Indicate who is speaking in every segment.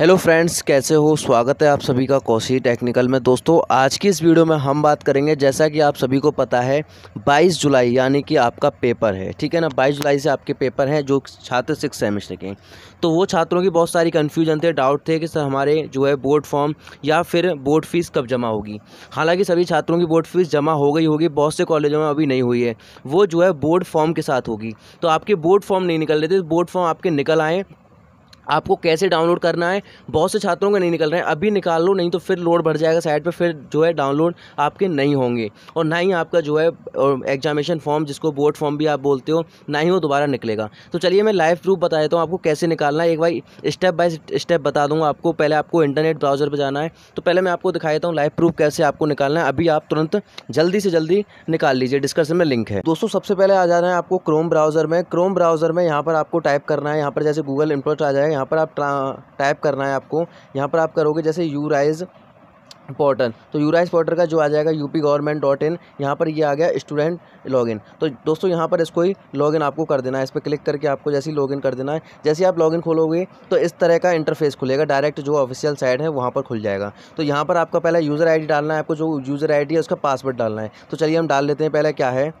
Speaker 1: hello friends कैसे हो स्वागत है आप सभी का कौशी टेक्निकल में दोस्तों आज की इस वीडियो में हम बात करेंगे जैसा कि आप सभी को पता है 22 जुलाई यानी कि आपका पेपर है ठीक है ना 22 जुलाई से आपके पेपर हैं जो छात्र सिक्स सेमेस्टर के तो वो छात्रों की बहुत सारी कन्फ्यूजन थे डाउट थे कि सर हमारे जो है बोर्ड फॉर्म या फिर बोर्ड फीस कब जमा होगी हालाँकि सभी छात्रों की बोर्ड फीस जमा हो गई होगी बहुत से कॉलेजों में अभी नहीं हुई है वो जो है बोर्ड फॉर्म के साथ होगी तो आपके बोर्ड फॉर्म नहीं निकल रहे थे बोर्ड फॉर्म आपके निकल आएँ आपको कैसे डाउनलोड करना है बहुत से छात्रों का नहीं निकल रहे हैं अभी निकाल लो नहीं तो फिर लोड बढ़ जाएगा साइड पर फिर जो है डाउनलोड आपके नहीं होंगे और ना ही आपका जो है एग्जामिनेशन फॉर्म जिसको बोर्ड फॉर्म भी आप बोलते हो ना ही वो दोबारा निकलेगा तो चलिए मैं लाइव प्रूफ बता देता हूँ आपको कैसे निकालना है एक बार स्टेप बाय स्टेप बता दूँगा आपको पहले आपको इंटरनेट ब्राउज़र पर जाना है तो पहले मैं आपको दिखा देता हूँ लाइव प्रूफ कैसे आपको निकालना है अभी आप तुरंत जल्दी से जल्दी निकाल लीजिए डिस्कशन में लिंक है दोस्तों सबसे पहले आ जाना है आपको क्रोम ब्राउज़र में क्रोम ब्राउज़र में यहाँ पर आपको टाइप करना है यहाँ पर जैसे गूगल इम्पोर्ट आ जाएगा यहाँ पर आप टाइप करना है आपको यहाँ पर आप करोगे जैसे यूराइज पोर्टल तो यूराइज पोर्टल का जो आ जाएगा यूपी गवर्नमेंट डॉट इन यहाँ पर ये आ गया स्टूडेंट लॉगिन तो दोस्तों यहाँ पर इसको ही लॉगिन आपको कर देना है इस पर क्लिक करके आपको जैसे ही लॉगिन कर देना है जैसे आप लॉगिन खोलोगे तो इस तरह का इंटरफेस खुलेगा डायरेक्ट जो ऑफिशियल साइट है वहाँ पर खुल जाएगा तो यहाँ पर आपका पहला यूज़र आई डालना है आपको जो यूज़र आई है उसका पासवर्ड डालना है तो चलिए हम डाल लेते हैं पहले क्या है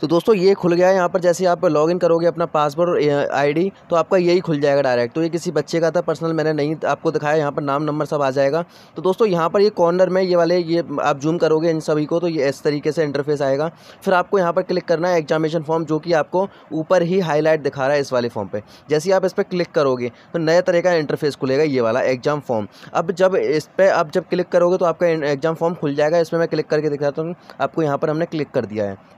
Speaker 1: तो दोस्तों ये खुल गया है यहाँ पर जैसे आप लॉग इन करोगे अपना पासवर्ड आईडी तो आपका यही खुल जाएगा डायरेक्ट तो ये किसी बच्चे का था पर्सनल मैंने नहीं आपको दिखाया यहाँ पर नाम नंबर सब आ जाएगा तो दोस्तों यहाँ पर ये कॉर्नर में ये वाले ये आप जूम करोगे इन सभी को तो ये इस तरीके से इंटरफेस आएगा फिर आपको यहाँ पर क्लिक करना है एग्जामिनेशन फॉर्म जो कि आपको ऊपर ही हाईलाइट दिखा रहा है इस वाले फॉर्म पर जैसे आप इस पर क्लिक करोगे तो नया तरह का इंटरफेस खुलेगा ये वाला एग्जाम फॉर्म अब जब इस पर आप जब क्लिक करोगे तो आपका एग्जाम फॉर्म खुल जाएगा इसमें मैं क्लिक करके दिखाता हूँ आपको यहाँ पर हमने क्लिक कर दिया है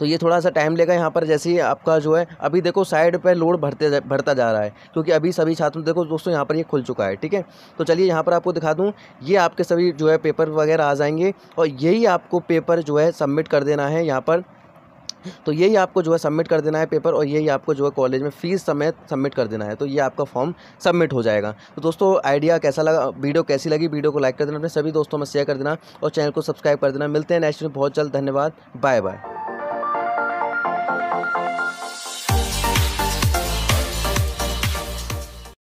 Speaker 1: तो ये थोड़ा सा टाइम लेगा यहाँ पर जैसे ही आपका जो है अभी देखो साइड पर लोड भरते भरता जा रहा है क्योंकि अभी सभी छात्र देखो दोस्तों यहाँ पर ये खुल चुका है ठीक है तो चलिए यहाँ पर आपको दिखा दूँ ये आपके सभी जो है पेपर वगैरह आ जाएंगे और यही आपको पेपर जो है सबमिट कर देना है यहाँ पर तो यही आपको जो है सबमिट कर देना है पेपर और यही आपको जो है कॉलेज में फ़ीस समेत सबमिट कर देना है तो ये आपका फॉर्म सबमिट हो जाएगा तो दोस्तों आइडिया कैसा लगा वीडियो कैसी लगी वीडियो को लाइक कर देना अपने सभी दोस्तों में शेयर कर देना और चैनल को सब्सक्राइब कर देना मिलते हैं नेक्स्ट में बहुत जल्द धन्यवाद बाय बाय